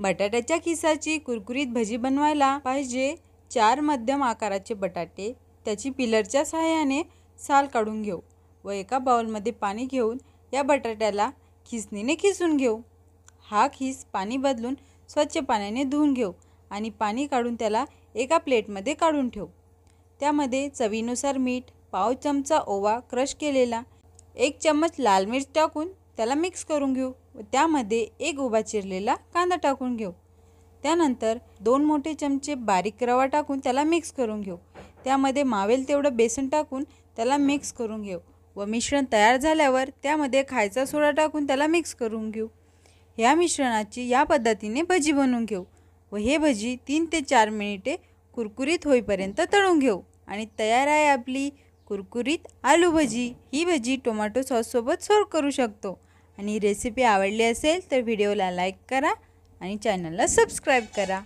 बटाट्याच्या खिसाची कुरकुरीत भजी बनवायला पाहिजे चार मध्यम आकाराचे बटाटे त्याची पिलरच्या सहाय्याने साल काढून घेऊ व एका बाउलमध्ये पाणी घेऊन या बटाट्याला खिसणीने खिसून घेऊ हा खिस पाणी बदलून स्वच्छ पाण्याने धुवून घेऊ आणि पाणी काढून त्याला एका प्लेटमध्ये काढून ठेवू त्यामध्ये चवीनुसार मीठ पाव चमचा ओवा क्रश केलेला एक चम्मच लाल मिर्च टाकून त्याला मिक्स करून घेऊ व त्यामध्ये एक उभा चिरलेला कांदा टाकून घेऊ त्यानंतर दोन मोठे चमचे बारीक रवा टाकून त्याला मिक्स करून घेऊ त्यामध्ये मावेल तेवढं बेसन टाकून त्याला मिक्स करून घेऊ व मिश्रण तयार झाल्यावर त्यामध्ये खायचा सोडा टाकून त्याला मिक्स करून घेऊ ह्या मिश्रणाची या पद्धतीने भजी बनवून घेऊ व हे भजी तीन ते चार मिनिटे कुरकुरीत होईपर्यंत तळून घेऊ आणि तयार आहे आपली कुरकुरीत आलू भजी ही भजी टोमॅटो सॉससोबत सर्व करू शकतो आणि रेसिपी आवडली असेल तर व्हिडिओला लाईक करा आणि चॅनलला सबस्क्राईब करा